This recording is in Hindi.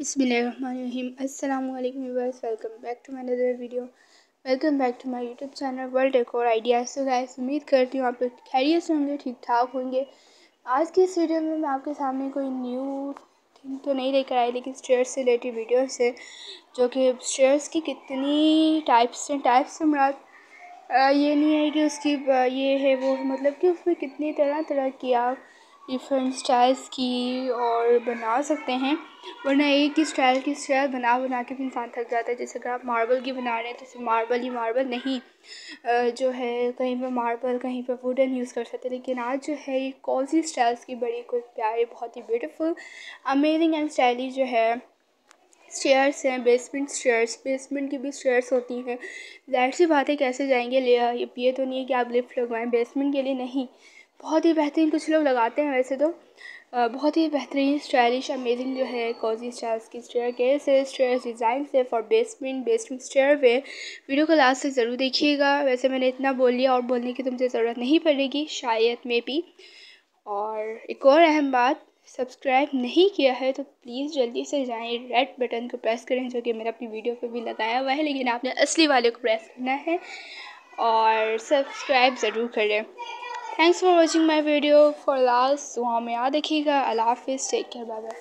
अस्सलाम वालेकुम viewers welcome back to my another video welcome back to my YouTube channel world decor ideas तो गाइस उम्मीद करती हूँ आप खैरियत से होंगे ठीक ठाक होंगे आज की इस वीडियो में मैं आपके सामने कोई न्यू थिंग तो नहीं लेकर आई लेकिन स्टेयर से रिलेटेड वीडियो से जो कि स्टेयर्स की कितनी टाइप्स हैं टाइप्स से मुराद ये नहीं है कि उसकी ये है वो मतलब कि उसमें कितनी तरह तरह की आप डिफरेंट स्टाइल्स की और बना सकते हैं वरना एक ही स्टाइल की स्टाइल बना बना के भी इंसान थक जाता है जैसे अगर आप मार्बल की बना रहे हैं तो सिर्फ मार्बल ही मार्बल नहीं जो है कहीं पर मार्बल कहीं पर वुडन यूज़ कर सकते हैं लेकिन आज जो है ये कौन सी स्टाइल्स की बड़ी कोई प्यारी बहुत ही ब्यूटीफुल अमेजिंग एंड स्टाइली जो है स्टेयर्स हैं बेसमेंट स्टेयर्स बेसमेंट की भी स्टेयर्स होती हैं जाहिर सी बात है कैसे जाएंगे ले ये तो नहीं है कि आप लिफ्ट लगवाएं बेसमेंट के लिए नहीं बहुत ही बेहतरीन कुछ लोग लगाते हैं वैसे तो बहुत ही बेहतरीन स्टाइलिश अमेजिंग जो है कॉजी स्टाइल्स की स्टेयर के से स्टेयर डिज़ाइन से for basement basement stairway video को लास्ट तक ज़रूर देखिएगा वैसे मैंने इतना बोल लिया और बोलने की तुमसे ज़रूरत नहीं पड़ेगी शायद में भी और एक और अहम बात सब्सक्राइब नहीं किया है तो प्लीज़ जल्दी से जाएँ रेड बटन को प्रेस करें जो कि मैंने अपनी वीडियो पर भी लगाया हुआ है लेकिन आपने असली वाले को प्रेस करना है और सब्सक्राइब ज़रूर करें Thanks for watching my video. For last, Allah Hafiz. Take care. Bye bye.